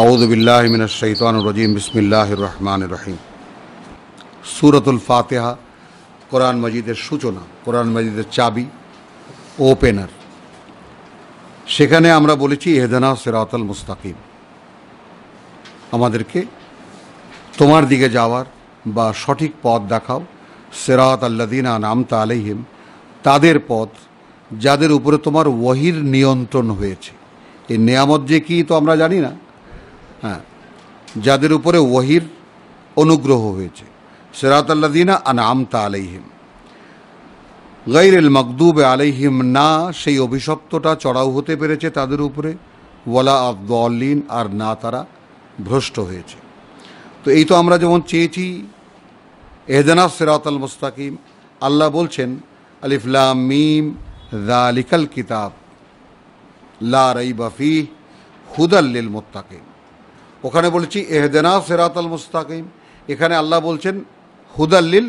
আউদ বিল্লাহ মিন শৈতান রজিম বিসমিল্লাহ রহমান রহিম সুরতুল ফাতেহা কোরআন মজিদের সূচনা কোরআন মজিদের চাবি ওপেনার সেখানে আমরা বলেছি এহদানা সিরাতাল মুস্তাকিম আমাদেরকে তোমার দিকে যাওয়ার বা সঠিক পথ দেখাও সেরাত আল্লাদিনা নামতা আলাইহিম তাদের পথ যাদের উপরে তোমার ওহির নিয়ন্ত্রণ হয়েছে এই নিয়ামত যে কি তো আমরা জানি না হ্যাঁ যাদের উপরে ওহির অনুগ্রহ হয়েছে সেরাত আল্লাদিনা আনামতা আলাইহিম গৈরেল মকদুব আলাইহিম না সেই অভিশপ্তটা চড়াও হতে পেরেছে তাদের উপরে ওয়ালা আব্দ আর না তারা ভ্রষ্ট হয়েছে তো এই তো আমরা যেমন চেয়েছি এহদানা সিরাতাল মুস্তাকিম আল্লাহ বলছেন আলিফলাম মিম লিকাল কিতাব লা রাই বাফি হুদাল্লিল মোত্তাকিম ওখানে বলেছি এহদেনা সেরাতাল মুস্তাকিম এখানে আল্লাহ বলছেন হুদাল্লিল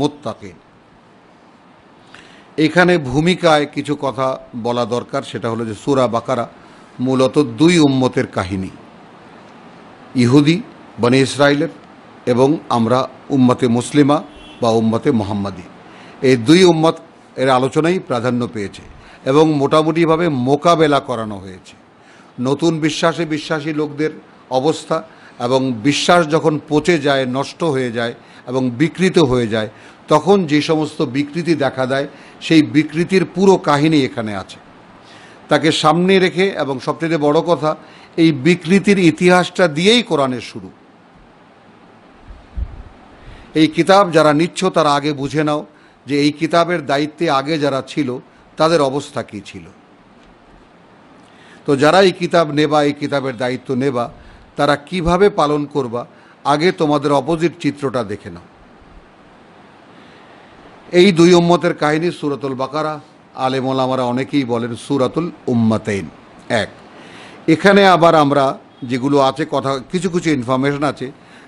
মোত্তাকিম এখানে ভূমিকায় কিছু কথা বলা দরকার সেটা হলো যে সুরা বাকারা মূলত দুই উম্মতের কাহিনী ইহুদি বনে ইসরায়েলের এবং আমরা উম্মতে মুসলিমা বা উম্মতে মোহাম্মদী এই দুই উম্মত এর আলোচনাই প্রাধান্য পেয়েছে এবং মোটামুটিভাবে মোকাবেলা করানো হয়েছে নতুন বিশ্বাসে বিশ্বাসী লোকদের অবস্থা এবং বিশ্বাস যখন পচে যায় নষ্ট হয়ে যায় এবং বিকৃত হয়ে যায় তখন যে সমস্ত বিকৃতি দেখা দেয় সেই বিকৃতির পুরো কাহিনী এখানে আছে তাকে সামনে রেখে এবং সবচেয়ে বড় কথা এই বিকৃতির ইতিহাসটা দিয়েই কোরআনের শুরু এই কিতাব যারা নিচ্ছ তারা আগে বুঝে নাও যে এই কিতাবের দায়িত্বে আগে যারা ছিল তাদের অবস্থা কী ছিল তো যারা এই কিতাব নেবা এই কিতাবের দায়িত্ব নেবা তারা কিভাবে পালন করবা আগে তোমাদের অপোজিট চিত্রটা দেখে নাও এই দুই উম্মতের কাহিনী সুরাতুল বাকারা আলেমোলামারা অনেকেই বলেন সুরাতুল উম্মাতেইন এক এখানে আবার আমরা যেগুলো আছে কথা কিছু কিছু ইনফরমেশন আছে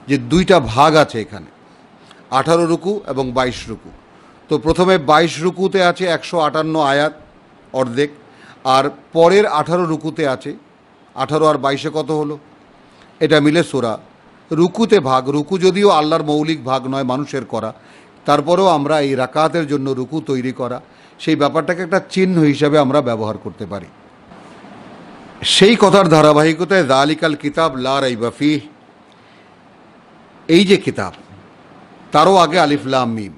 যে দুইটা ভাগ আছে এখানে আঠারো রুকু এবং বাইশ রুকু তো প্রথমে বাইশ রুকুতে আছে একশো আটান্ন আয়াত অর্ধেক আর পরের আঠারো রুকুতে আছে আঠারো আর বাইশে কত হলো এটা মিলে সোরা রুকুতে ভাগ রুকু যদিও আল্লাহর মৌলিক ভাগ নয় মানুষের করা তারপরেও আমরা এই রাকাতের জন্য রুকু তৈরি করা সেই ব্যাপারটাকে একটা চিহ্ন হিসাবে আমরা ব্যবহার করতে পারি সেই কথার ধারাবাহিকতায় জালিকাল কিতাব লা রাইবাফি এই যে কিতাব তারও আগে আলিফলাম মিম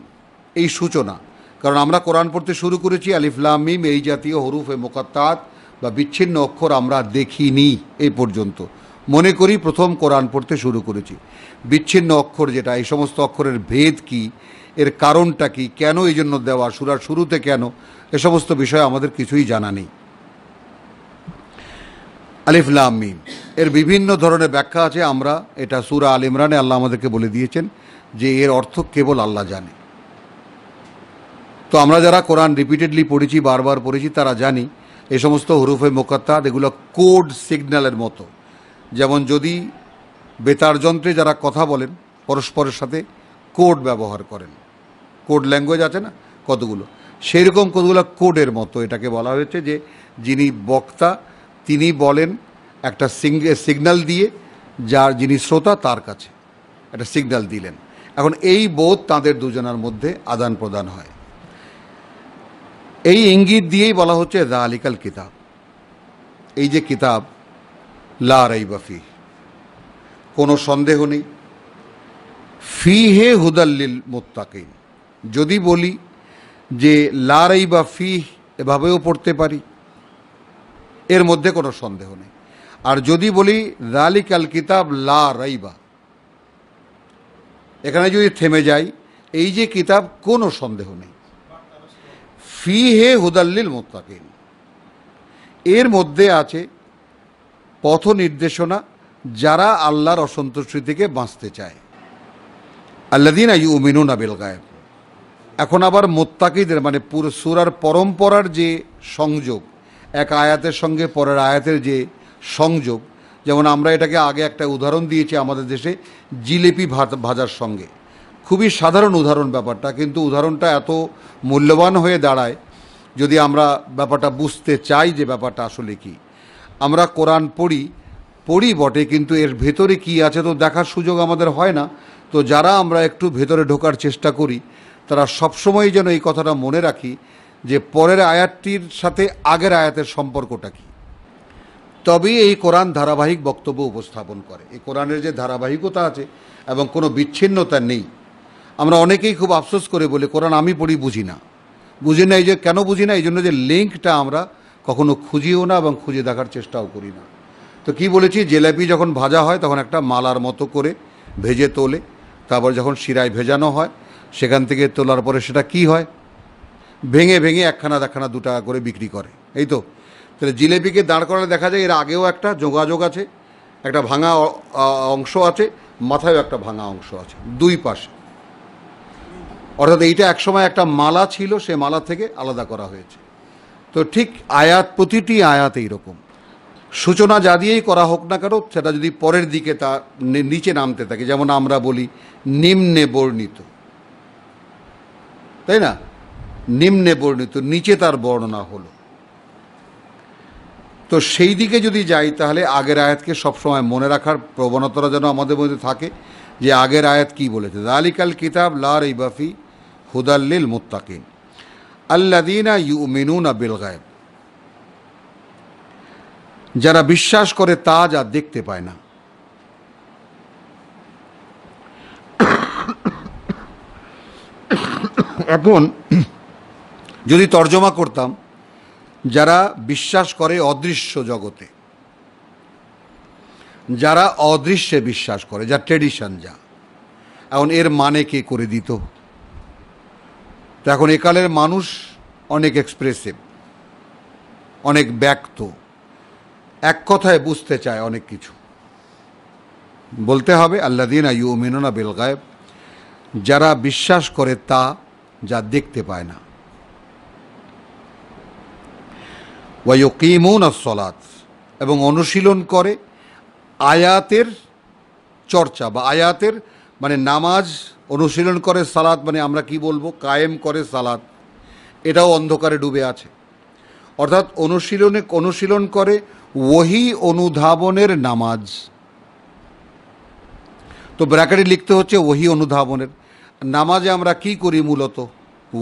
এই সূচনা কারণ আমরা কোরআন পড়তে শুরু করেছি আলিফলাম মিম এই জাতীয় হরুফ এ মোকাত্তাত বা বিচ্ছিন্ন অক্ষর আমরা দেখিনি এই পর্যন্ত মনে করি প্রথম কোরআন পড়তে শুরু করেছি বিচ্ছিন্ন অক্ষর যেটা এই সমস্ত অক্ষরের ভেদ কি এর কারণটা কি কেন এই জন্য দেওয়া সুরার শুরুতে কেন এ সমস্ত বিষয়ে আমাদের কিছুই জানা নেই আলিফলাম মিম এর বিভিন্ন ধরনের ব্যাখ্যা আছে আমরা এটা সুরা আল ইমরানে আল্লাহ আমাদেরকে বলে দিয়েছেন যে এর অর্থ কেবল আল্লাহ জানে তো আমরা যারা কোরআন রিপিটেডলি পড়েছি বারবার পড়েছি তারা জানি এ সমস্ত হরুফে মোকাত্তা এগুলো কোড সিগন্যালের মতো যেমন যদি বেতার যন্ত্রে যারা কথা বলেন পরস্পরের সাথে কোড ব্যবহার করেন কোড ল্যাঙ্গুয়েজ আছে না কতগুলো সেই রকম কতগুলো কোডের মতো এটাকে বলা হয়েছে যে যিনি বক্তা তিনি বলেন একটা সিগন্যাল দিয়ে যার যিনি শ্রোতা তার কাছে একটা সিগন্যাল দিলেন এখন এই বোধ তাদের দুজনের মধ্যে আদান প্রদান হয় এই ইঙ্গিত দিয়েই বলা হচ্ছে দা আলিকাল কিতাব এই যে কিতাব লা রাইবাফি কোনো সন্দেহ নেই ফি হে হুদাল্লিল মোত্তাকিন যদি বলি যে লা রাইবা ফি এভাবেও পড়তে পারি এর মধ্যে কোনো সন্দেহ নেই আর যদি বলি রালিকাল কিতাব লা রাইবা এখানে যদি থেমে যাই এই যে কিতাব কোনো সন্দেহ নেই ফি হে হুদাল্লিল মোত্তাকিন এর মধ্যে আছে পথ নির্দেশনা যারা আল্লাহর অসন্তুষ্টি থেকে বাঁচতে চায় আল্লাদিন আই উমিনুন আবিল গায়েব এখন আবার মোত্তাকিদের মানে পুরো সুরার পরম্পরার যে সংযোগ এক আয়াতের সঙ্গে পরের আয়াতের যে সংযোগ যেমন আমরা এটাকে আগে একটা উদাহরণ দিয়েছি আমাদের দেশে জিলেপি ভাজার সঙ্গে খুবই সাধারণ উদাহরণ ব্যাপারটা কিন্তু উদাহরণটা এত মূল্যবান হয়ে দাঁড়ায় যদি আমরা ব্যাপারটা বুঝতে চাই যে ব্যাপারটা আসলে কি আমরা কোরআন পড়ি পড়ি বটে কিন্তু এর ভেতরে কি আছে তো দেখার সুযোগ আমাদের হয় না তো যারা আমরা একটু ভেতরে ঢোকার চেষ্টা করি তারা সবসময় যেন এই কথাটা মনে রাখি যে পরের আয়াতটির সাথে আগের আয়াতের সম্পর্কটা কি তবেই এই কোরআন ধারাবাহিক বক্তব্য উপস্থাপন করে এই কোরআনের যে ধারাবাহিকতা আছে এবং কোনো বিচ্ছিন্নতা নেই আমরা অনেকেই খুব আফসোস করে বলি কোরআন আমি পড়ি বুঝি না বুঝি না এই যে কেন বুঝি না এই জন্য যে লিঙ্কটা আমরা কখনো খুঁজিও না এবং খুঁজে দেখার চেষ্টাও করি না তো কি বলেছি জেলেপি যখন ভাজা হয় তখন একটা মালার মতো করে ভেজে তোলে তারপর যখন শিরায় ভেজানো হয় সেখান থেকে তোলার পরে সেটা কি হয় ভেঙে ভেঙে একখানা দেখানা দু টাকা করে বিক্রি করে এই তো তাহলে জিলেপিকে দাঁড় করালে দেখা যায় এর আগেও একটা যোগাযোগ আছে একটা ভাঙা অংশ আছে মাথায়ও একটা ভাঙা অংশ আছে দুই পাশে অর্থাৎ এইটা একসময় একটা মালা ছিল সে মালা থেকে আলাদা করা হয়েছে তো ঠিক আয়াত প্রতিটি আয়াত এইরকম সূচনা যা দিয়েই করা হোক না কেন সেটা যদি পরের দিকে তা নিচে নামতে থাকে যেমন আমরা বলি নিম্নে বর্ণিত তাই না নিম্নে বর্ণিত নিচে তার বর্ণনা হলো তো সেই দিকে যদি যাই তাহলে আগের আয়াতকে সবসময় মনে রাখার প্রবণতাটা যেন আমাদের মধ্যে থাকে যে আগের আয়াত কি বলেছে দালিকাল কিতাব লার ইবাফি হুদাল্লিল মুত্তাকিন আল্লাদিনা ইউ মিনুনা বেলগায়ব যারা বিশ্বাস করে তা যা দেখতে পায় না এখন যদি তর্জমা করতাম যারা বিশ্বাস করে অদৃশ্য জগতে যারা অদৃশ্যে বিশ্বাস করে যা ট্রেডিশন যা এখন এর মানে কে করে দিত তো এখন একালের মানুষ অনেক এক্সপ্রেসিভ অনেক ব্যক্ত এক কথায় বুঝতে চায় অনেক কিছু বলতে হবে আল্লাদিনা ইউ মিনোনা বেলগায়েব যারা বিশ্বাস করে তা যা দেখতে পায় না ওয়াইকিমুন আসলাত এবং অনুশীলন করে আয়াতের চর্চা বা আয়াতের মানে নামাজ অনুশীলন করে সালাত মানে আমরা কি বলবো কায়েম করে সালাত এটাও অন্ধকারে ডুবে আছে অর্থাৎ অনুশীলনে অনুশীলন করে ওহি অনুধাবনের নামাজ তো ব্র্যাকেটে লিখতে হচ্ছে ওহি অনুধাবনের নামাজে আমরা কি করি মূলত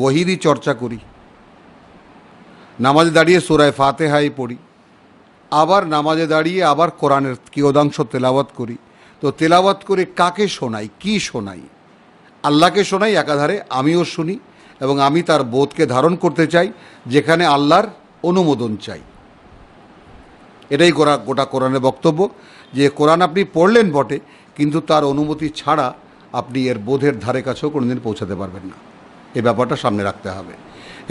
ওহিরই চর্চা করি নামাজে দাঁড়িয়ে সোরায় হাই পড়ি আবার নামাজে দাঁড়িয়ে আবার কোরআনের কিয়দাংশ তেলাওয়াত করি তো তেলাওয়াত করে কাকে শোনাই কি শোনাই আল্লাহকে শোনাই একাধারে আমিও শুনি এবং আমি তার বোধকে ধারণ করতে চাই যেখানে আল্লাহর অনুমোদন চাই এটাই গোরা গোটা কোরআনের বক্তব্য যে কোরআন আপনি পড়লেন বটে কিন্তু তার অনুমতি ছাড়া আপনি এর বোধের ধারে কাছেও কোনোদিন পৌঁছাতে পারবেন না এ ব্যাপারটা সামনে রাখতে হবে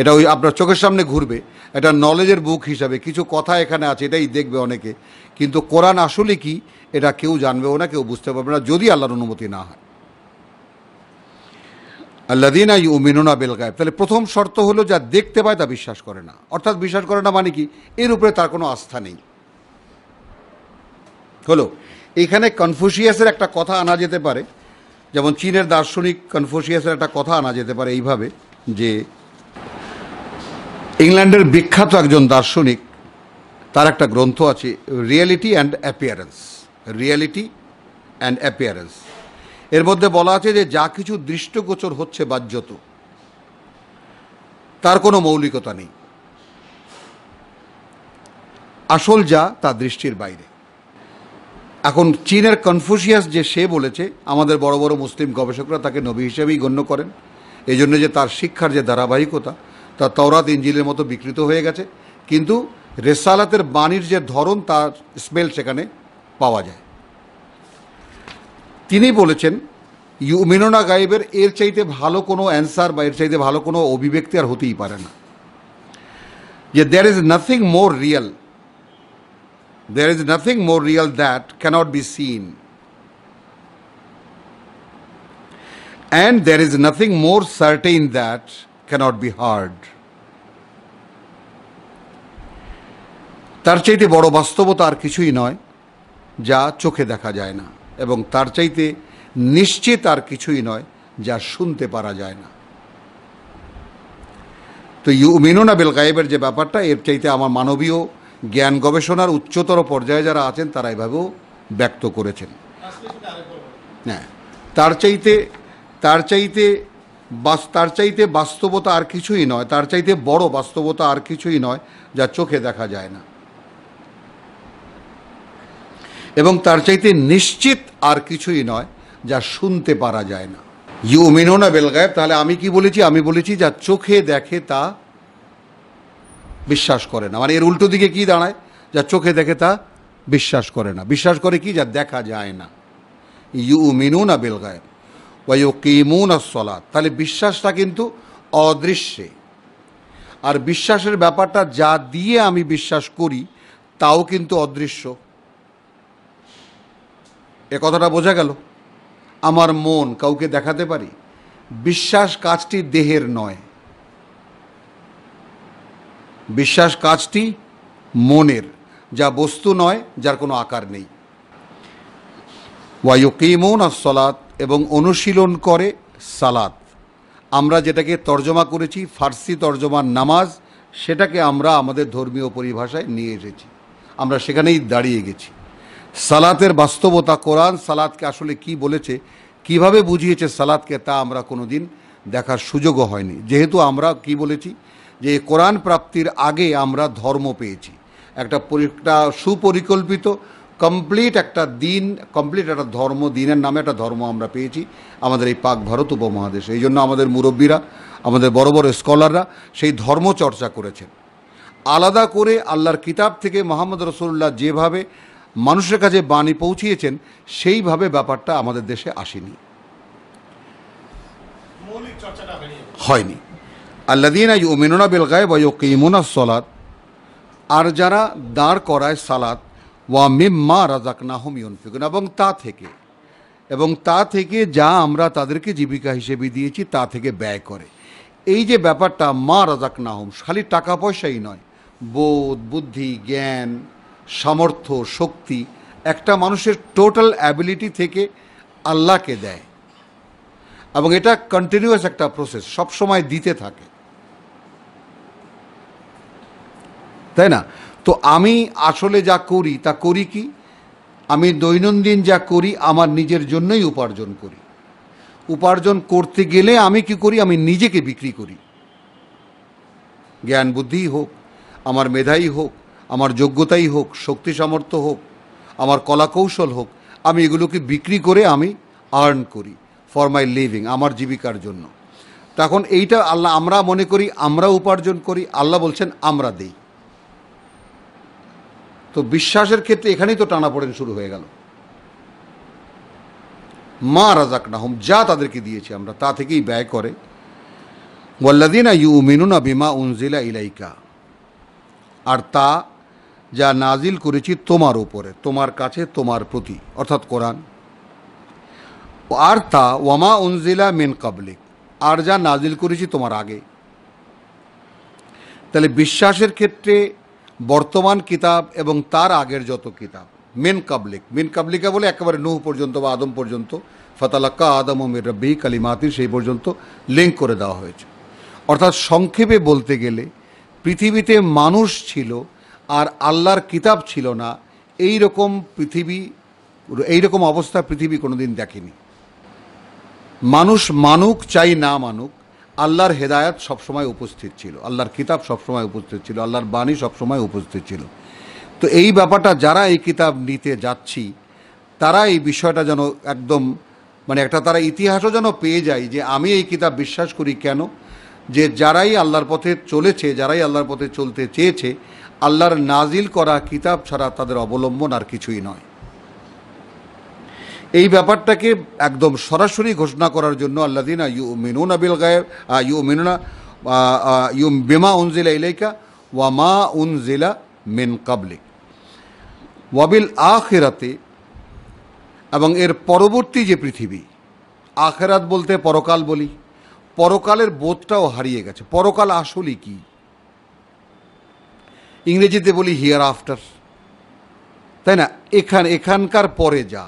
এটা ওই আপনার চোখের সামনে ঘুরবে এটা নলেজের বুক হিসাবে কিছু কথা এখানে আছে এটাই দেখবে অনেকে কিন্তু কোরআন আসলে কি এটা কেউ জানবেও না কেউ বুঝতে পারবে না যদি আল্লাহর অনুমতি না হয় আল্লাদিন ইউ মিনুনা বেলগায়ব তাহলে প্রথম শর্ত হলো যা দেখতে পায় তা বিশ্বাস করে না অর্থাৎ বিশ্বাস করে না মানে কি এর উপরে তার কোনো আস্থা নেই হলো এখানে কনফুসিয়াসের একটা কথা আনা যেতে পারে যেমন চীনের দার্শনিক কনফুসিয়াসের একটা কথা আনা যেতে পারে এইভাবে যে ইংল্যান্ডের বিখ্যাত একজন দার্শনিক তার একটা গ্রন্থ আছে reality and appearance reality and appearance এর মধ্যে বলা আছে যে যা কিছু দৃষ্টগোচর হচ্ছে বাহ্যত তার কোনো মৌলিকতা নেই আসল যা তা দৃষ্টির বাইরে এখন চীনের কনফুসিয়াস যে সে বলেছে আমাদের বড় বড় মুসলিম গবেষকরা তাকে নবী হিসেবেই গণ্য করেন এই জন্য যে তার শিক্ষার যে ধারাবাহিকতা তা তওরাত ইঞ্জিলের মতো বিকৃত হয়ে গেছে কিন্তু রেসালাতের বাণীর যে ধরন তার স্মেল সেখানে পাওয়া যায় তিনি বলেছেন ইউমিনোনা গাইবের এর চাইতে ভালো কোনো অ্যান্সার বা এর চাইতে ভালো কোনো অভিব্যক্তি আর হতেই পারে না যে there is nothing more real there is nothing more real that cannot be seen and there is nothing more certain that cannot be heard তার চাইতে বড় বাস্তবতা আর কিছুই নয় যা চোখে দেখা যায় না এবং তার চাইতে নিশ্চিত আর কিছুই নয় যা শুনতে পারা যায় না তো ইউমিনুনা বেল গায়েবের যে ব্যাপারটা এর চাইতে আমার মানবীয় জ্ঞান গবেষণার উচ্চতর পর্যায়ে যারা আছেন তারা এভাবেও ব্যক্ত করেছেন হ্যাঁ তার চাইতে তার চাইতে বাস তার চাইতে বাস্তবতা আর কিছুই নয় তার চাইতে বড় বাস্তবতা আর কিছুই নয় যা চোখে দেখা যায় না এবং তার চাইতে নিশ্চিত আর কিছুই নয় যা শুনতে পারা যায় না ইউ মিনো না বেলগায়ব তাহলে আমি কি বলেছি আমি বলেছি যা চোখে দেখে তা বিশ্বাস করে না মানে এর উল্টো দিকে কি দাঁড়ায় যা চোখে দেখে তা বিশ্বাস করে না বিশ্বাস করে কি যা দেখা যায় না ইউ মিনো না বেলগায়ব ওয়াইকিমুন সলাদ তাহলে বিশ্বাসটা কিন্তু অদৃশ্যে আর বিশ্বাসের ব্যাপারটা যা দিয়ে আমি বিশ্বাস করি তাও কিন্তু অদৃশ্য এ কথাটা বোঝা গেল আমার মন কাউকে দেখাতে পারি বিশ্বাস কাজটি দেহের নয় বিশ্বাস কাজটি মনের যা বস্তু নয় যার কোনো আকার নেই ওয়াইকিমুন আসলাত এবং অনুশীলন করে সালাত আমরা যেটাকে তর্জমা করেছি ফার্সি তর্জমার নামাজ সেটাকে আমরা আমাদের ধর্মীয় পরিভাষায় নিয়ে এসেছি আমরা সেখানেই দাঁড়িয়ে গেছি সালাতের বাস্তবতা কোরআন সালাদকে আসলে কি বলেছে কিভাবে বুঝিয়েছে সালাদকে তা আমরা কোনো দিন দেখার সুযোগও হয়নি যেহেতু আমরা কি বলেছি যে কোরআন প্রাপ্তির আগে আমরা ধর্ম পেয়েছি একটা একটা সুপরিকল্পিত কমপ্লিট একটা দিন কমপ্লিট একটা ধর্ম দিনের নামে একটা ধর্ম আমরা পেয়েছি আমাদের এই পাক ভারত উপমহাদেশে এই জন্য আমাদের মুরব্বীরা আমাদের বড় বড় স্কলাররা সেই ধর্ম চর্চা করেছেন আলাদা করে আল্লাহর কিতাব থেকে মোহাম্মদ রসুল্লাহ যেভাবে মানুষের কাছে বাণী পৌঁছিয়েছেন সেইভাবে ব্যাপারটা আমাদের দেশে আসেনি হয়নি দিন আজ ইউমিনা বেলগায় বা ইউকিমুনা সলাদ আর যারা দাঁড় করায় সালাত ওয়া মিম্মা রাজাক নাহম ইউনফিকুন এবং তা থেকে এবং তা থেকে যা আমরা তাদেরকে জীবিকা হিসেবে দিয়েছি তা থেকে ব্যয় করে এই যে ব্যাপারটা মা রাজাক নাহম খালি টাকা পয়সাই নয় বোধ বুদ্ধি জ্ঞান সামর্থ্য শক্তি একটা মানুষের টোটাল অ্যাবিলিটি থেকে আল্লাহকে দেয় এবং এটা কন্টিনিউয়াস একটা প্রসেস সবসময় দিতে থাকে তাই না তো আমি আসলে যা করি তা করি কি আমি দৈনন্দিন যা করি আমার নিজের জন্যই উপার্জন করি উপার্জন করতে গেলে আমি কি করি আমি নিজেকে বিক্রি করি জ্ঞান বুদ্ধিই হোক আমার মেধাই হোক আমার যোগ্যতাই হোক শক্তি সামর্থ্য হোক আমার কলাকৌশল হোক আমি এগুলোকে বিক্রি করে আমি আর্ন করি ফর মাই লিভিং আমার জীবিকার জন্য তখন এইটা আল্লাহ আমরা মনে করি আমরা উপার্জন করি আল্লাহ বলছেন আমরা দিই তো বিশ্বাসের ক্ষেত্রে এখানেই তো টানাপোড়েন শুরু হয়ে গেল মা রাজাক নাহম যা তাদেরকে দিয়েছি আমরা তা থেকেই ব্যয় করে ওয়াল্লাদিনা ইউ মিনুনা বিমা উনজিলা ইলাইকা আর তা যা নাজিল করেছি তোমার ওপরে তোমার কাছে তোমার প্রতি অর্থাৎ কোরআন আর তা ওয়ামা উনজিলা মিন কাবলিক আর যা নাজিল করেছি তোমার আগে তাহলে বিশ্বাসের ক্ষেত্রে বর্তমান কিতাব এবং তার আগের যত কিতাব মেন কাবলিক মেন কাবলিকা বলে একেবারে নুহ পর্যন্ত বা আদম পর্যন্ত ফতালাক্কা আদম ও মির রব্বি কালিমাতির সেই পর্যন্ত লিঙ্ক করে দেওয়া হয়েছে অর্থাৎ সংক্ষেপে বলতে গেলে পৃথিবীতে মানুষ ছিল আর আল্লাহর কিতাব ছিল না এই রকম পৃথিবী এই রকম অবস্থা পৃথিবী কোনোদিন দেখেনি মানুষ মানুক চাই না মানুক আল্লাহর হেদায়াত সবসময় উপস্থিত ছিল আল্লাহর কিতাব সবসময় উপস্থিত ছিল আল্লাহর বাণী সবসময় উপস্থিত ছিল তো এই ব্যাপারটা যারা এই কিতাব নিতে যাচ্ছি তারা এই বিষয়টা যেন একদম মানে একটা তারা ইতিহাসও যেন পেয়ে যায় যে আমি এই কিতাব বিশ্বাস করি কেন যে যারাই আল্লাহর পথে চলেছে যারাই আল্লাহর পথে চলতে চেয়েছে আল্লাহর নাজিল করা কিতাব ছাড়া তাদের অবলম্বন আর কিছুই নয় এই ব্যাপারটাকে একদম সরাসরি ঘোষণা করার জন্য দিনা ইউ মিনুনা বিল গায়েব ইউ মিনুনা ইউ বেমা উনজিলা ইলাইকা ওয়া মা উনজিলা মেন কাবলিক ওয়াবিল আখেরাতে এবং এর পরবর্তী যে পৃথিবী আখেরাত বলতে পরকাল বলি পরকালের বোধটাও হারিয়ে গেছে পরকাল আসলে কি ইংরেজিতে বলি হিয়ার আফটার তাই না এখান এখানকার পরে যা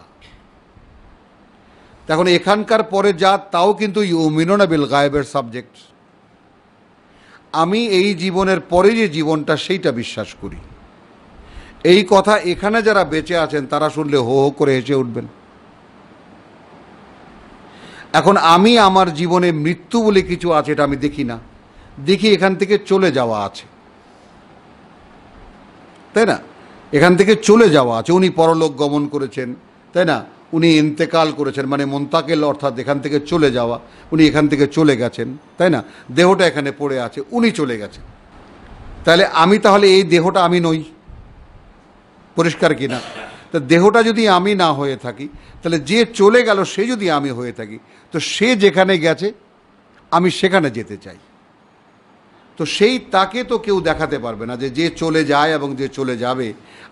এখন এখানকার পরে যা তাও কিন্তু ইউমিনোনা বিল গায়েবের সাবজেক্ট আমি এই জীবনের পরে যে জীবনটা সেইটা বিশ্বাস করি এই কথা এখানে যারা বেঁচে আছেন তারা শুনলে হো হো করে হেসে উঠবেন এখন আমি আমার জীবনে মৃত্যু বলে কিছু আছে এটা আমি দেখি না দেখি এখান থেকে চলে যাওয়া আছে তাই না এখান থেকে চলে যাওয়া আছে উনি পরলোক গমন করেছেন তাই না উনি ইন্তেকাল করেছেন মানে মোন্তাকেল অর্থাৎ এখান থেকে চলে যাওয়া উনি এখান থেকে চলে গেছেন তাই না দেহটা এখানে পড়ে আছে উনি চলে গেছেন তাহলে আমি তাহলে এই দেহটা আমি নই পরিষ্কার কিনা তা দেহটা যদি আমি না হয়ে থাকি তাহলে যে চলে গেল সে যদি আমি হয়ে থাকি তো সে যেখানে গেছে আমি সেখানে যেতে চাই তো সেই তাকে তো কেউ দেখাতে পারবে না যে যে চলে যায় এবং যে চলে যাবে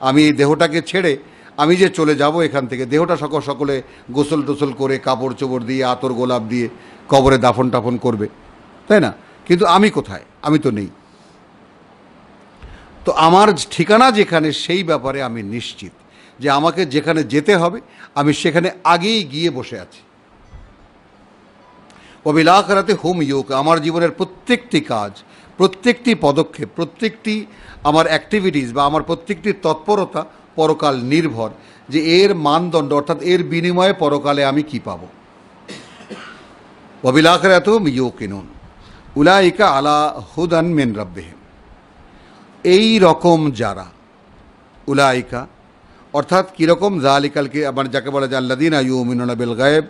আমি এই দেহটাকে ছেড়ে আমি যে চলে যাব এখান থেকে দেহটা সকল সকলে গোসল টোসল করে কাপড় চোপড় দিয়ে আতর গোলাপ দিয়ে কবরে দাফন টাফন করবে তাই না কিন্তু আমি কোথায় আমি তো নেই তো আমার ঠিকানা যেখানে সেই ব্যাপারে আমি নিশ্চিত যে আমাকে যেখানে যেতে হবে আমি সেখানে আগেই গিয়ে বসে আছি অবিলাকারাতে হোম ইয়োগ আমার জীবনের প্রত্যেকটি কাজ প্রত্যেকটি পদক্ষেপ প্রত্যেকটি আমার অ্যাক্টিভিটিস বা আমার প্রত্যেকটি তৎপরতা পরকাল নির্ভর যে এর মানদণ্ড অর্থাৎ এর বিনিময়ে পরকালে আমি কি পাব ইয়ো কিনুন উলাইকা আলা হুদান মেন রাব্বেহিম এই রকম যারা উলাইকা অর্থাৎ কীরকম জালিকালকে আমার মানে যাকে বলা যায় আল্লাদিন ইউমিনা বেল গায়েব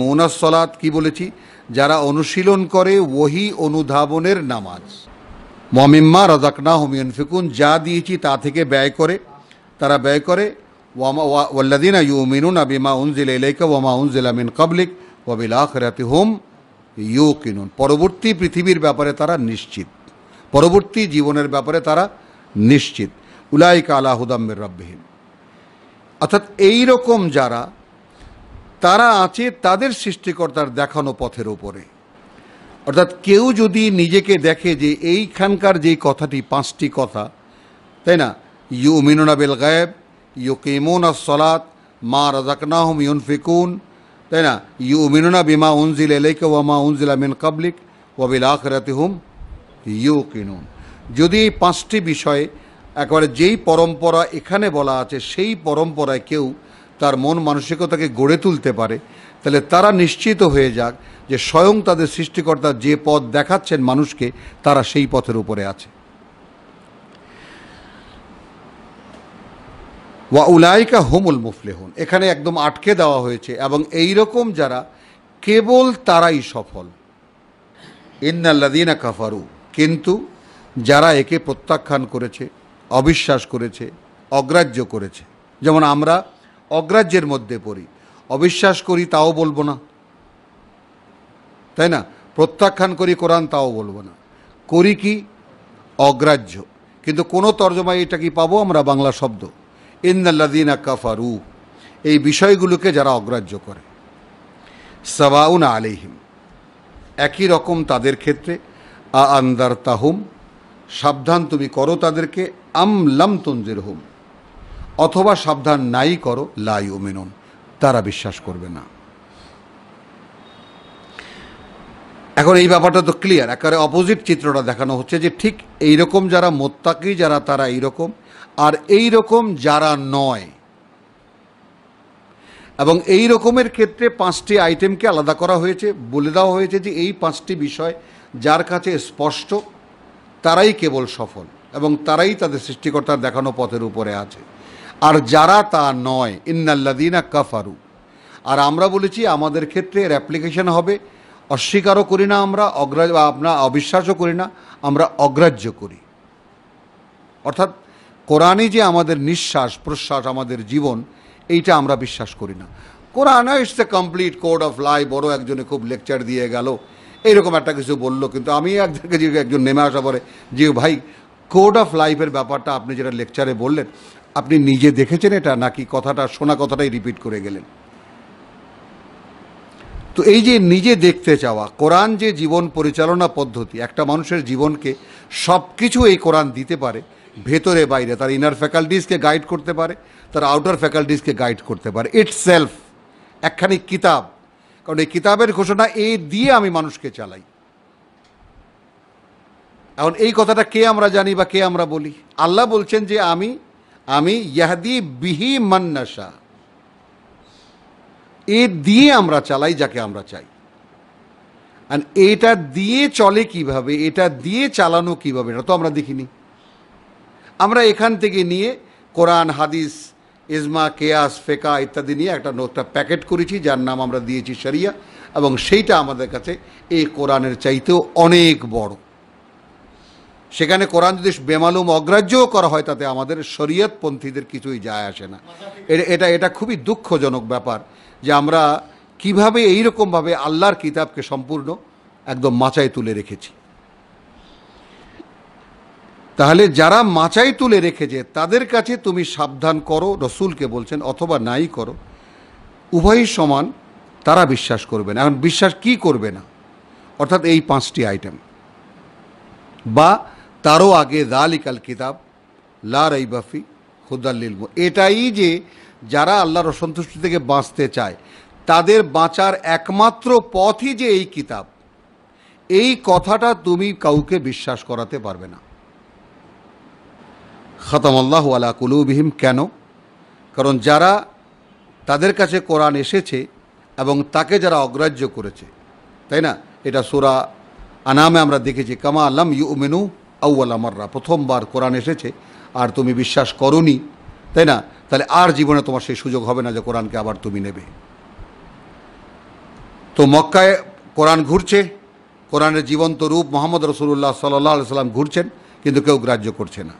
মৌনাস সলাত কি বলেছি যারা অনুশীলন করে ওহি অনুধাবনের নামাজ মমিম্মা রাজাকনা হোমিয়ন ফিকুন যা দিয়েছি তা থেকে ব্যয় করে তারা ব্যয় করে ওয়ামা ওয়াল্লাদিনা মিনুন আবিমা উনজিল ইলাইকা ওয়ামা উনজিল আমিন কাবলিক ওয়াবিল আখরাতি হোম ইউ কিনুন পরবর্তী পৃথিবীর ব্যাপারে তারা নিশ্চিত পরবর্তী জীবনের ব্যাপারে তারা নিশ্চিত উলাইকা আলাহুদাম্মের রব্বিহীন অর্থাৎ এই রকম যারা তারা আছে তাদের সৃষ্টিকর্তার দেখানো পথের ওপরে অর্থাৎ কেউ যদি নিজেকে দেখে যে এইখানকার যে কথাটি পাঁচটি কথা তাই না ইউমিনুনা বিল গায়েব ইউকিমুন আসলাত মা রাজাকনা হুম ইউনফিকুন তাই না ইউমিনুনা বিমা উনজিল এলাইকে ওয়ামা উনজিলা মিন কাবলিক ওয়াবিল আখরাতে হুম ইউ কিনুন যদি এই পাঁচটি বিষয়ে একবারে যেই পরম্পরা এখানে বলা আছে সেই পরম্পরায় কেউ তার মন মানসিকতাকে গড়ে তুলতে পারে তাহলে তারা নিশ্চিত হয়ে যাক যে স্বয়ং তাদের সৃষ্টিকর্তা যে পথ দেখাচ্ছেন মানুষকে তারা সেই পথের উপরে আছে ওয়া উলাইকা হোমুল মুফলেহন এখানে একদম আটকে দেওয়া হয়েছে এবং এই রকম যারা কেবল তারাই সফল ইন্নাল্লাদিনা কাফারু কিন্তু যারা একে প্রত্যাখ্যান করেছে অবিশ্বাস করেছে অগ্রাহ্য করেছে যেমন আমরা অগ্রাহ্যের মধ্যে পড়ি অবিশ্বাস করি তাও বলবো না তাই না প্রত্যাখ্যান করি কোরআন তাও বলবো না করি কি অগ্রাহ্য কিন্তু কোনো তর্জমায় এটা কি পাবো আমরা বাংলা শব্দ ইন্দাল্লাদিন কাফারু এই বিষয়গুলোকে যারা অগ্রাহ্য করে সবাউন আলিহিম একই রকম তাদের ক্ষেত্রে আ আন্দার তাহুম সাবধান তুমি করো তাদেরকে আম লাম তঞ্জের হুম অথবা সাবধান নাই করো লাই মেনন তারা বিশ্বাস করবে না এখন এই ব্যাপারটা তো ক্লিয়ার একেবারে অপোজিট চিত্রটা দেখানো হচ্ছে যে ঠিক এইরকম যারা মোত্তাকি যারা তারা এইরকম আর এই রকম যারা নয় এবং এই রকমের ক্ষেত্রে পাঁচটি আইটেমকে আলাদা করা হয়েছে বলে দেওয়া হয়েছে যে এই পাঁচটি বিষয় যার কাছে স্পষ্ট তারাই কেবল সফল এবং তারাই তাদের সৃষ্টিকর্তার দেখানো পথের উপরে আছে আর যারা তা নয় ইন্নাল্লাদিনা কাফারু আর আমরা বলেছি আমাদের ক্ষেত্রে এর অ্যাপ্লিকেশান হবে অস্বীকারও করি না আমরা অগ্রাহ্য আমরা অবিশ্বাসও করি না আমরা অগ্রাহ্য করি অর্থাৎ কোরআনে যে আমাদের নিঃশ্বাস প্রশ্বাস আমাদের জীবন এইটা আমরা বিশ্বাস করি না Quran it's a complete code of life বড় একজনে খুব লেকচার দিয়ে গেল এইরকম একটা কিছু বলল কিন্তু আমি একজনকে যে একজন নেমে আসা পরে যে ভাই কোড অফ লাইফের ব্যাপারটা আপনি যেটা লেকচারে বললেন আপনি নিজে দেখেছেন এটা নাকি কথাটা শোনা কথাটাই রিপিট করে গেলেন তো এই যে নিজে দেখতে চাওয়া কোরআন যে জীবন পরিচালনা পদ্ধতি একটা মানুষের জীবনকে সব কিছু এই কোরআন দিতে পারে ভেতরে বাইরে তার ইনার ফ্যাকাল্টিসকে গাইড করতে পারে তার আউটার ফ্যাকাল্টিসকে গাইড করতে পারে ইট সেলফ একখানি কিতাব কারণ এই কিতাবের ঘোষণা এই দিয়ে আমি মানুষকে চালাই এখন এই কথাটা কে আমরা জানি বা কে আমরা বলি আল্লাহ বলছেন যে আমি আমি ইয়াহাদি বিহি মান্নাসা এ দিয়ে আমরা চালাই যাকে আমরা চাই আর এটা দিয়ে চলে কিভাবে এটা দিয়ে চালানো কিভাবে এটা তো আমরা দেখিনি আমরা এখান থেকে নিয়ে কোরআন হাদিস ইজমা কেয়াস ফেকা ইত্যাদি নিয়ে একটা নোটটা প্যাকেট করেছি যার নাম আমরা দিয়েছি শরিয়া এবং সেইটা আমাদের কাছে এই কোরআনের চাইতেও অনেক বড় সেখানে কোরআন যদি বেমালুম অগ্রাহ্যও করা হয় তাতে আমাদের শরীয়তপন্থীদের কিছুই যায় আসে না এটা এটা খুবই দুঃখজনক ব্যাপার যে আমরা কিভাবে এইরকমভাবে আল্লাহর কিতাবকে সম্পূর্ণ একদম মাচায় তুলে রেখেছি তাহলে যারা মাচাই তুলে রেখেছে তাদের কাছে তুমি সাবধান করো রসুলকে বলছেন অথবা নাই করো উভয়ই সমান তারা বিশ্বাস করবে না এখন বিশ্বাস কি করবে না অর্থাৎ এই পাঁচটি আইটেম বা তারও আগে দালিকাল কিতাব লা রাইবাফি হুদাল্লিল এটাই যে যারা আল্লাহর অসন্তুষ্টি থেকে বাঁচতে চায় তাদের বাঁচার একমাত্র পথই যে এই কিতাব এই কথাটা তুমি কাউকে বিশ্বাস করাতে পারবে না খতমল্লাহ আলা কুলুবিহিম কেন কারণ যারা তাদের কাছে কোরআন এসেছে এবং তাকে যারা অগ্রাহ্য করেছে তাই না এটা সোরা আনামে আমরা দেখেছি কামা আল্লাম ইউ মেনু আউ্ল আমাররা প্রথমবার কোরআন এসেছে আর তুমি বিশ্বাস করনি তাই না তাহলে আর জীবনে তোমার সেই সুযোগ হবে না যে কোরআনকে আবার তুমি নেবে তো মক্কায় কোরআন ঘুরছে কোরআনের জীবন্ত রূপ মোহাম্মদ রসুল্লাহ সাল্লাহ সাল্লাম ঘুরছেন কিন্তু কেউ গ্রাহ্য করছে না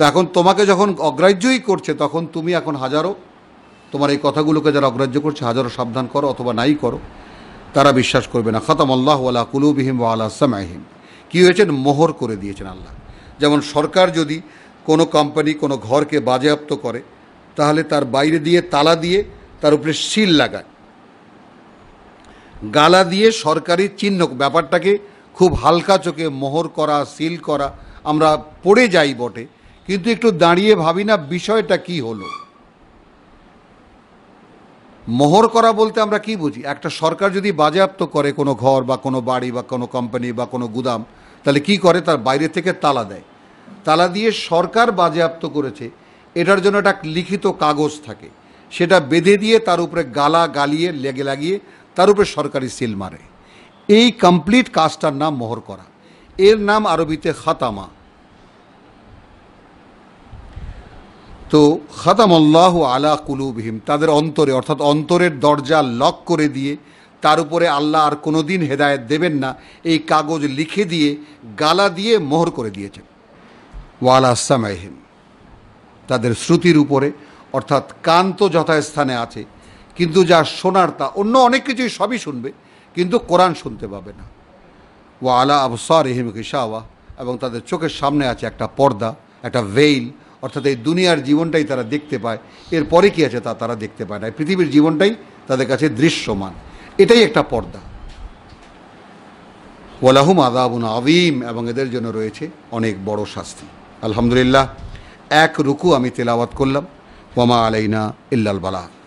তো এখন তোমাকে যখন অগ্রাহ্যই করছে তখন তুমি এখন হাজারো তোমার এই কথাগুলোকে যারা অগ্রাহ্য করছে হাজারো সাবধান করো অথবা নাই করো তারা বিশ্বাস করবে না খতম আল্লাহ ওয়ালা কুলুবিহিম ওয়ালা সামাহিম কী হয়েছেন মোহর করে দিয়েছেন আল্লাহ যেমন সরকার যদি কোনো কোম্পানি কোনো ঘরকে বাজেয়াপ্ত করে তাহলে তার বাইরে দিয়ে তালা দিয়ে তার উপরে সিল লাগায় গালা দিয়ে সরকারি চিহ্ন ব্যাপারটাকে খুব হালকা চোখে মোহর করা সিল করা আমরা পড়ে যাই বটে কিন্তু একটু দাঁড়িয়ে ভাবি না বিষয়টা কি হলো মোহর করা বলতে আমরা কি বুঝি একটা সরকার যদি বাজেয়াপ্ত করে কোনো ঘর বা কোনো বাড়ি বা কোনো কোম্পানি বা কোনো গুদাম তাহলে কি করে তার বাইরে থেকে তালা দেয় তালা দিয়ে সরকার বাজেয়াপ্ত করেছে এটার জন্য একটা লিখিত কাগজ থাকে সেটা বেঁধে দিয়ে তার উপরে গালা গালিয়ে লেগে লাগিয়ে তার উপরে সরকারি সিল মারে এই কমপ্লিট কাজটার নাম মোহর করা এর নাম আরবিতে খাতামা তো খাতামল্লাহ আলা কুলুবহিম তাদের অন্তরে অর্থাৎ অন্তরের দরজা লক করে দিয়ে তার উপরে আল্লাহ আর কোনো দিন হেদায়ত দেবেন না এই কাগজ লিখে দিয়ে গালা দিয়ে মোহর করে দিয়েছেন ওয়ালা সামাইহিম তাদের শ্রুতির উপরে অর্থাৎ কান তো যথাস্থানে আছে কিন্তু যা শোনার তা অন্য অনেক কিছুই সবই শুনবে কিন্তু কোরআন শুনতে পাবে না ওয়া আলা আবসার এহিম খিসাওয়া এবং তাদের চোখের সামনে আছে একটা পর্দা একটা ভেইল অর্থাৎ এই দুনিয়ার জীবনটাই তারা দেখতে পায় এর পরে কী আছে তা তারা দেখতে পায় না পৃথিবীর জীবনটাই তাদের কাছে দৃশ্যমান এটাই একটা পর্দা ওয়ালাহুম আদাবুন আবিম এবং এদের জন্য রয়েছে অনেক বড় শাস্তি আলহামদুলিল্লাহ এক রুকু আমি তেলাওয়াত করলাম ওমা আলাইনা ইল্লাল বালাহ